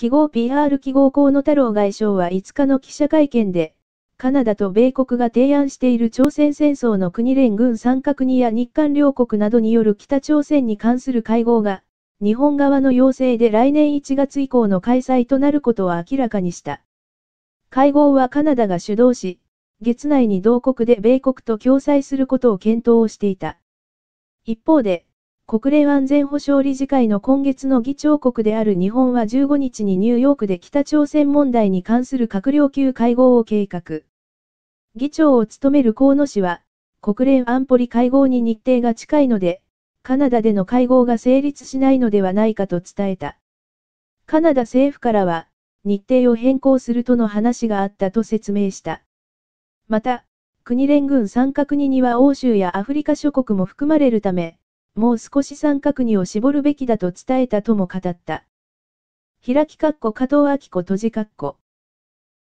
記号 PR 記号河野太郎外相は5日の記者会見で、カナダと米国が提案している朝鮮戦争の国連軍参加国や日韓両国などによる北朝鮮に関する会合が、日本側の要請で来年1月以降の開催となることを明らかにした。会合はカナダが主導し、月内に同国で米国と共催することを検討をしていた。一方で、国連安全保障理事会の今月の議長国である日本は15日にニューヨークで北朝鮮問題に関する閣僚級会合を計画。議長を務める河野氏は、国連安保理会合に日程が近いので、カナダでの会合が成立しないのではないかと伝えた。カナダ政府からは、日程を変更するとの話があったと説明した。また、国連軍参加国には欧州やアフリカ諸国も含まれるため、もう少し三角にを絞るべきだと伝えたとも語った。開き括弧加藤明子閉じ括弧